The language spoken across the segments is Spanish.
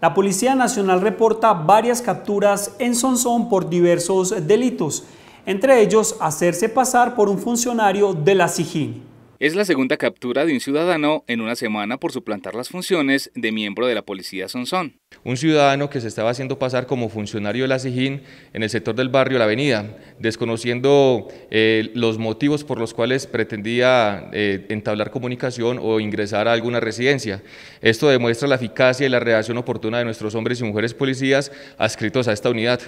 La Policía Nacional reporta varias capturas en Sonsón por diversos delitos, entre ellos hacerse pasar por un funcionario de la SIGIN. Es la segunda captura de un ciudadano en una semana por suplantar las funciones de miembro de la policía Sonsón. Un ciudadano que se estaba haciendo pasar como funcionario de la SIJIN en el sector del barrio La Avenida, desconociendo eh, los motivos por los cuales pretendía eh, entablar comunicación o ingresar a alguna residencia. Esto demuestra la eficacia y la reacción oportuna de nuestros hombres y mujeres policías adscritos a esta unidad.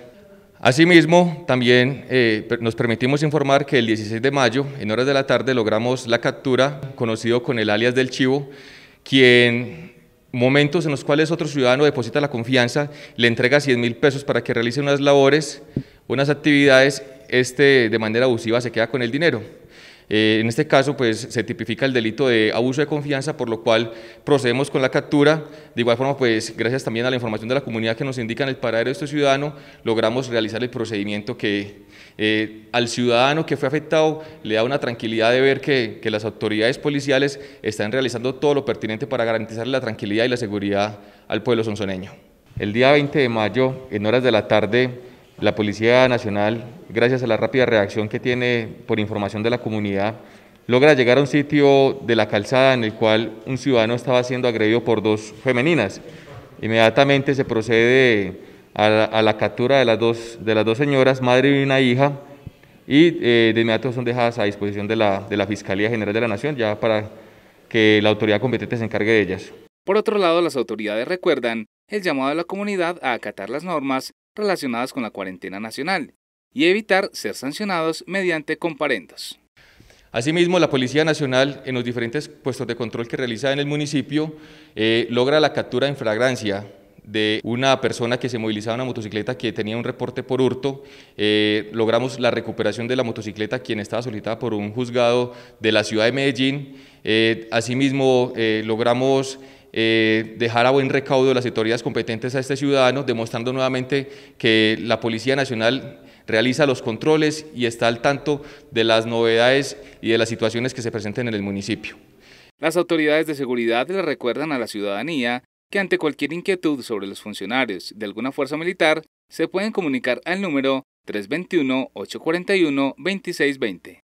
Asimismo, también eh, nos permitimos informar que el 16 de mayo, en horas de la tarde, logramos la captura, conocido con el alias del Chivo, quien momentos en los cuales otro ciudadano deposita la confianza, le entrega 100 mil pesos para que realice unas labores, unas actividades, este de manera abusiva se queda con el dinero. Eh, en este caso, pues se tipifica el delito de abuso de confianza, por lo cual procedemos con la captura. De igual forma, pues gracias también a la información de la comunidad que nos indica el paradero de este ciudadano, logramos realizar el procedimiento que eh, al ciudadano que fue afectado le da una tranquilidad de ver que, las autoridades policiales están realizando todo lo pertinente para garantizar la tranquilidad y la seguridad al pueblo sonzoneño. El día 20 de mayo, en horas de la tarde, la Policía Nacional, gracias a la rápida reacción que tiene por información de la comunidad, logra llegar a un sitio de la calzada en el cual un ciudadano estaba siendo agredido por dos femeninas. Inmediatamente se procede a la, captura de las, dos, de las dos señoras, madre y una hija, y eh, de inmediato son dejadas a disposición de la, de la Fiscalía General de la Nación ya para que la autoridad competente se encargue de ellas. Por otro lado, las autoridades recuerdan el llamado a la comunidad a acatar las normas relacionadas con la cuarentena nacional y evitar ser sancionados mediante comparendos. Asimismo, la Policía Nacional, en los diferentes puestos de control que realiza en el municipio, eh, logra la captura en flagrancia de una persona que se movilizaba en una motocicleta que tenía un reporte por hurto. Eh, logramos la recuperación de la motocicleta, quien estaba solicitada por un juzgado de la ciudad de Medellín. Eh, asimismo, logramos eh, dejar a buen recaudo las autoridades competentes a este ciudadano, demostrando nuevamente que la Policía Nacional realiza los controles y está al tanto de las novedades y de las situaciones que se presenten en el municipio. Las autoridades de seguridad le recuerdan a la ciudadanía que ante cualquier inquietud sobre los funcionarios de alguna fuerza militar, se pueden comunicar al número 321-841-2620.